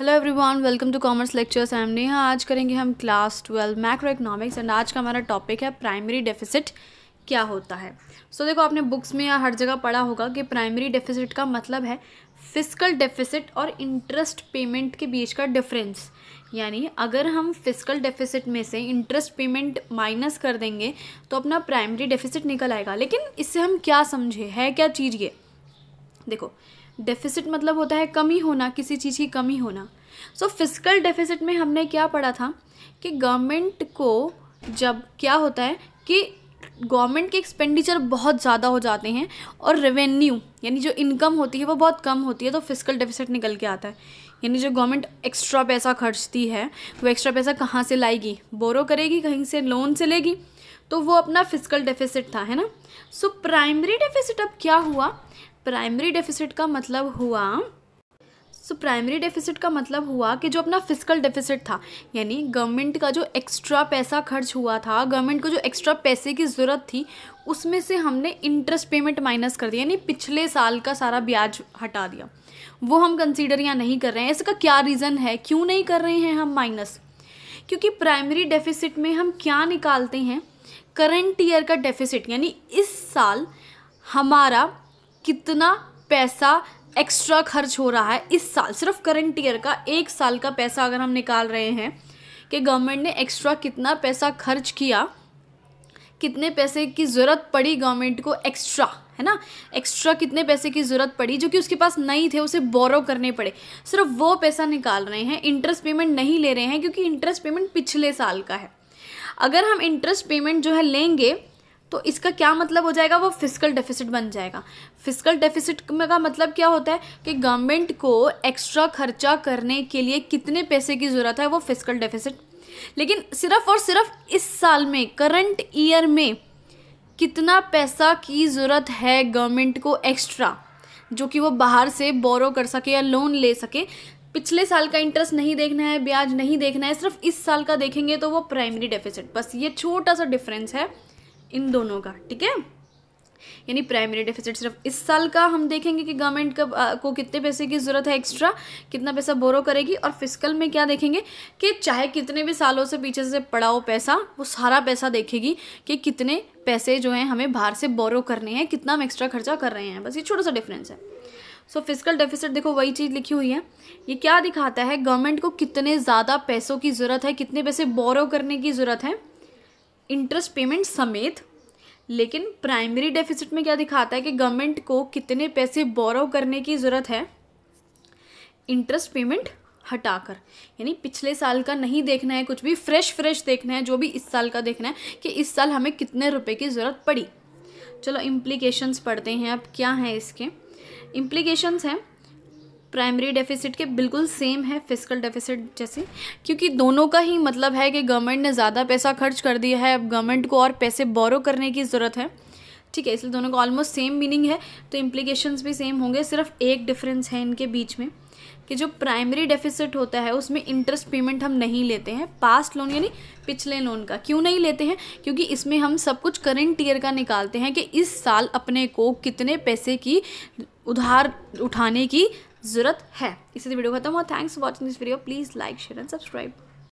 hello everyone welcome to commerce lectures I am Neha आज करेंगे हम class twelve macroeconomics and आज का हमारा टॉपिक है प्राइमरी डेफिसिट क्या होता है सो so, देखो आपने बुक्स में या हर जगह पढ़ा होगा कि प्राइमरी डेफिसिट का मतलब है फिजिकल डेफिसिट और इंटरेस्ट पेमेंट के बीच का डिफरेंस यानी अगर हम फिजिकल डेफिसिट में से इंटरेस्ट पेमेंट माइनस कर देंगे तो अपना प्राइमरी डेफिसिट निकल आएगा लेकिन इससे हम क्या समझे है क्या चीज़ ये देखो डेफिसिट मतलब होता है कमी होना किसी चीज़ की कमी होना सो फिजिकल डेफिसिट में हमने क्या पढ़ा था कि गवर्नमेंट को जब क्या होता है कि गवर्नमेंट के एक्सपेंडिचर बहुत ज़्यादा हो जाते हैं और रेवेन्यू यानी जो इनकम होती है वो बहुत कम होती है तो फिजिकल डेफिसिट निकल के आता है यानी जो गवर्नमेंट एक्स्ट्रा पैसा खर्चती है वो एक्स्ट्रा पैसा कहाँ से लाएगी बोरो करेगी कहीं से लोन से लेगी तो वो अपना फिजिकल डेफिसिट था है ना सो प्राइमरी डेफिसिट अब क्या हुआ प्राइमरी डेफिसिट का मतलब हुआ सो प्राइमरी डेफिसिट का मतलब हुआ कि जो अपना फिजिकल डेफिसिट था यानी गवर्नमेंट का जो एक्स्ट्रा पैसा खर्च हुआ था गवर्नमेंट को जो एक्स्ट्रा पैसे की ज़रूरत थी उसमें से हमने इंटरेस्ट पेमेंट माइनस कर दिया यानी पिछले साल का सारा ब्याज हटा दिया वो हम कंसीडर या नहीं कर रहे हैं इसका क्या रीज़न है क्यों नहीं कर रहे हैं हम माइनस क्योंकि प्राइमरी डेफिसिट में हम क्या निकालते हैं करंट ईयर का डेफिसिट यानी इस साल हमारा कितना पैसा एक्स्ट्रा खर्च हो रहा है इस साल सिर्फ करंट ईयर का एक साल का पैसा अगर हम निकाल रहे हैं कि गवर्नमेंट ने एक्स्ट्रा कितना पैसा खर्च किया कितने पैसे की ज़रूरत पड़ी गवर्नमेंट को एक्स्ट्रा है ना एक्स्ट्रा कितने पैसे की ज़रूरत पड़ी जो कि उसके पास नहीं थे उसे बोरो करने पड़े सिर्फ वो पैसा निकाल रहे हैं इंटरेस्ट पेमेंट नहीं ले रहे हैं क्योंकि इंटरेस्ट पेमेंट पिछले साल का है अगर हम इंटरेस्ट पेमेंट जो है लेंगे तो इसका क्या मतलब हो जाएगा वो फिजिकल डेफिसिट बन जाएगा फिजिकल डेफिसिट का मतलब क्या होता है कि गवर्नमेंट को एक्स्ट्रा खर्चा करने के लिए कितने पैसे की ज़रूरत है वो फिजिकल डेफिसिट लेकिन सिर्फ और सिर्फ इस साल में करंट ईयर में कितना पैसा की ज़रूरत है गवर्नमेंट को एक्स्ट्रा जो कि वो बाहर से बोरो कर सके या लोन ले सके पिछले साल का इंटरेस्ट नहीं देखना है ब्याज नहीं देखना है सिर्फ इस साल का देखेंगे तो वो प्राइमरी डेफिसिट बस ये छोटा सा डिफरेंस है इन दोनों का ठीक है यानी प्राइमरी डेफिसिट सिर्फ इस साल का हम देखेंगे कि गवर्नमेंट का को कितने पैसे की ज़रूरत है एक्स्ट्रा कितना पैसा बोरो करेगी और फिजिकल में क्या देखेंगे कि चाहे कितने भी सालों से पीछे से पड़ा हो पैसा वो सारा पैसा देखेगी कि कितने पैसे जो हैं हमें बाहर से बोरो करने हैं कितना हम एक्स्ट्रा खर्चा कर रहे हैं बस ये छोटा सा डिफरेंस है सो फिजिकल डेफिसिट देखो वही चीज़ लिखी हुई है ये क्या दिखाता है गवर्नमेंट को कितने ज़्यादा पैसों की ज़रूरत है कितने पैसे बोरो करने की ज़रूरत है इंटरेस्ट पेमेंट समेत लेकिन प्राइमरी डेफिसिट में क्या दिखाता है कि गवर्नमेंट को कितने पैसे बोरो करने की ज़रूरत है इंटरेस्ट पेमेंट हटाकर यानी पिछले साल का नहीं देखना है कुछ भी फ्रेश फ्रेश देखना है जो भी इस साल का देखना है कि इस साल हमें कितने रुपए की ज़रूरत पड़ी चलो इम्प्लीकेशंस पढ़ते हैं अब क्या हैं इसके इम्प्लीकेशंस हैं प्राइमरी डेफिसिट के बिल्कुल सेम है फिजिकल डेफिसिट जैसे क्योंकि दोनों का ही मतलब है कि गवर्नमेंट ने ज़्यादा पैसा खर्च कर दिया है अब गवर्नमेंट को और पैसे बोरो करने की ज़रूरत है ठीक है इसलिए दोनों का ऑलमोस्ट सेम मीनिंग है तो इम्प्लीकेशंस भी सेम होंगे सिर्फ एक डिफरेंस है इनके बीच में कि जो प्राइमरी डेफिसिट होता है उसमें इंटरेस्ट पेमेंट हम नहीं लेते हैं पास्ट लोन यानी पिछले लोन का क्यों नहीं लेते हैं क्योंकि इसमें हम सब कुछ करेंट ईयर का निकालते हैं कि इस साल अपने को कितने पैसे की उधार उठाने की ज़रूरत है इसी वीडियो खत्म हुआ thanks for watching this video please like share and subscribe